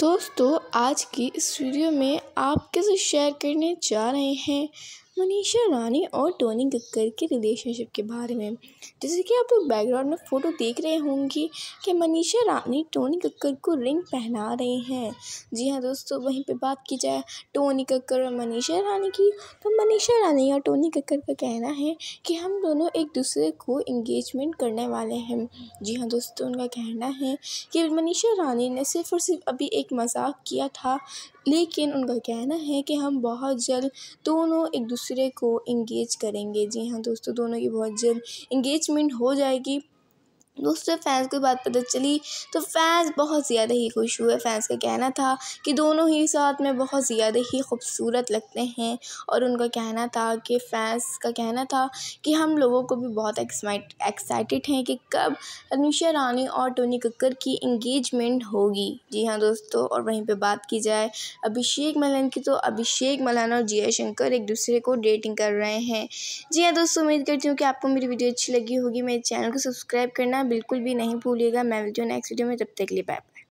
दोस्तों आज की इस वीडियो में आप किस शेयर करने जा रहे हैं मनीषा रानी और टोनी कक्कर के रिलेशनशिप के बारे में जैसे कि आप लोग बैकग्राउंड में फ़ोटो देख रहे होंगे कि मनीषा रानी टोनी कक्कर को रिंग पहना रहे हैं जी हाँ दोस्तों वहीं पे बात की जाए टोनी कक्कर और मनीषा रानी की तो मनीषा रानी और टोनी कक्कर का कहना है कि हम दोनों एक दूसरे को इंगेजमेंट करने वाले हैं जी हाँ दोस्तों उनका कहना है कि मनीषा रानी ने सिर्फ और सिर्फ अभी एक मजाक किया था लेकिन उनका कहना है कि हम बहुत जल्द दोनों एक दूसरे दूसरे को इंगेज करेंगे जी हाँ दोस्तों दोनों की बहुत जल्द इंगेजमेंट हो जाएगी दोस्तों फैंस को बात पता चली तो फैंस बहुत ज़्यादा ही खुश हुए फैंस का कहना था कि दोनों ही साथ में बहुत ज़्यादा ही खूबसूरत लगते हैं और उनका कहना था कि फैंस का कहना था कि हम लोगों को भी बहुत एक्साइटेड हैं कि कब अनुषा रानी और टोनी कक्कर की इंगेजमेंट होगी जी हाँ दोस्तों और वहीं पर बात की जाए अभिषेक मलन की तो अभिषेक मलाना और जिया शंकर एक दूसरे को डेटिंग कर रहे हैं जी हाँ दोस्तों उम्मीद करती हूँ कि आपको मेरी वीडियो अच्छी लगी होगी मेरे चैनल को सब्सक्राइब करना बिल्कुल भी नहीं भूलिएगा मैं मिलती हूँ नेक्स्ट वीडियो में जब तक के लिए बाय बाय